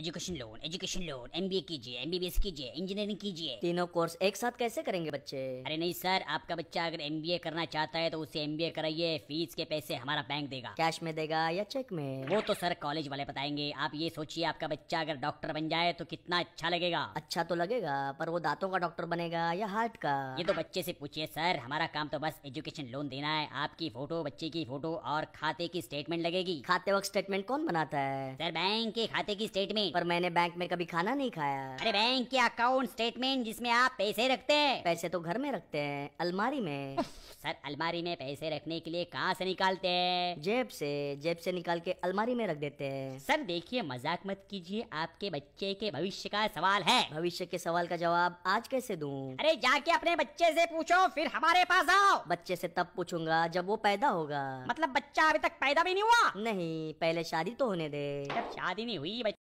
education loan education loan A कीजिए S कीजिए engineering कीजिए तीनों कोर्स एक साथ कैसे करेंगे बच्चे अरे नहीं सर आपका बच्चा अगर ए करना चाहता है तो उसे ए कराइए फीस के पैसे हमारा बैंक देगा कैश में देगा या चेक में वो तो सर कॉलेज वाले बताएंगे आप ये सोचिए आपका बच्चा अगर डॉक्टर बन जाए तो कितना अच्छा लगेगा अच्छा तो लगेगा पर वो दांतों का डॉक्टर बनेगा या हार्ट का ये तो बच्चे से पूछिए सर हमारा काम तो बस एजुकेशन लोन देना है आपकी फोटो बच्चे की फोटो और खाते की स्टेटमेंट लगेगी खाते वक्त स्टेटमेंट कौन बनाता है सर बैंक के खाते की स्टेटमेंट स्टेटमेंट पर मैंने बैंक में कभी खाना नहीं खाया अरे बैंक के अकाउंट स्टेटमेंट जिसमें आप पैसे रखते हैं पैसे तो घर में रखते हैं अलमारी में सर अलमारी में पैसे रखने के लिए कहाँ से निकालते हैं जेब से जेब से निकाल के अलमारी में रख देते हैं सर देखिए मजाक मत कीजिए आपके बच्चे के भविष्य का सवाल है भविष्य के सवाल का जवाब आज कैसे दूँ अरे जाके अपने बच्चे से पूछो फिर हमारे पास आओ बच्चे से तब पूछूंगा जब वो पैदा होगा मतलब बच्चा अभी तक पैदा भी नहीं हुआ नहीं पहले शादी तो होने दे जब शादी नहीं हुई